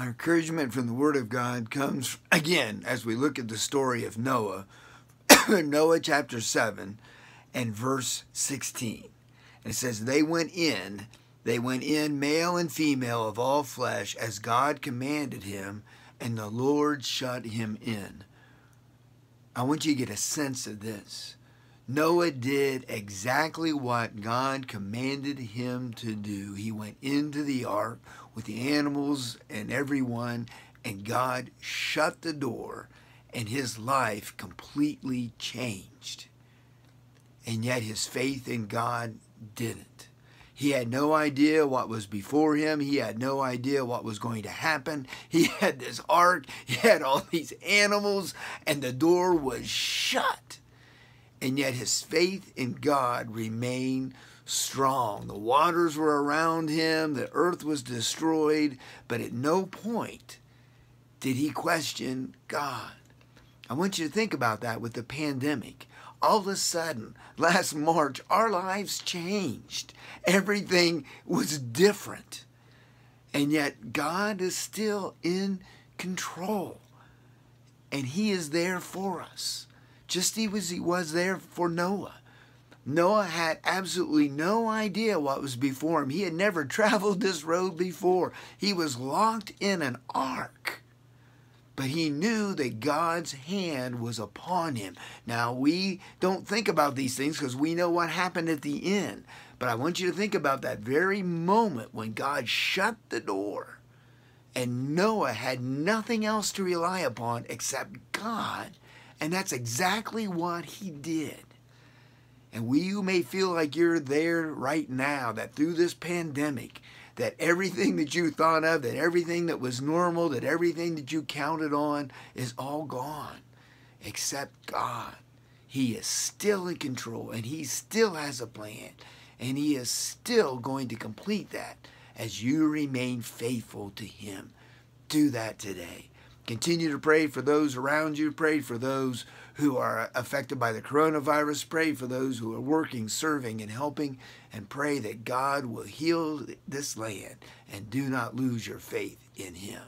Our encouragement from the Word of God comes again as we look at the story of Noah, Noah chapter 7 and verse 16. And it says, They went in, they went in, male and female of all flesh, as God commanded him, and the Lord shut him in. I want you to get a sense of this. Noah did exactly what God commanded him to do. He went into the ark with the animals and everyone, and God shut the door, and his life completely changed. And yet his faith in God didn't. He had no idea what was before him. He had no idea what was going to happen. He had this ark, he had all these animals, and the door was shut and yet his faith in God remained strong. The waters were around him, the earth was destroyed, but at no point did he question God. I want you to think about that with the pandemic. All of a sudden, last March, our lives changed. Everything was different. And yet, God is still in control, and He is there for us just as he was there for Noah. Noah had absolutely no idea what was before him. He had never traveled this road before. He was locked in an ark. But he knew that God's hand was upon him. Now, we don't think about these things because we know what happened at the end. But I want you to think about that very moment when God shut the door and Noah had nothing else to rely upon except God and that's exactly what he did. And we, who may feel like you're there right now, that through this pandemic, that everything that you thought of, that everything that was normal, that everything that you counted on is all gone except God. He is still in control and He still has a plan and He is still going to complete that as you remain faithful to Him. Do that today. Continue to pray for those around you. Pray for those who are affected by the coronavirus. Pray for those who are working, serving, and helping. And pray that God will heal this land and do not lose your faith in Him.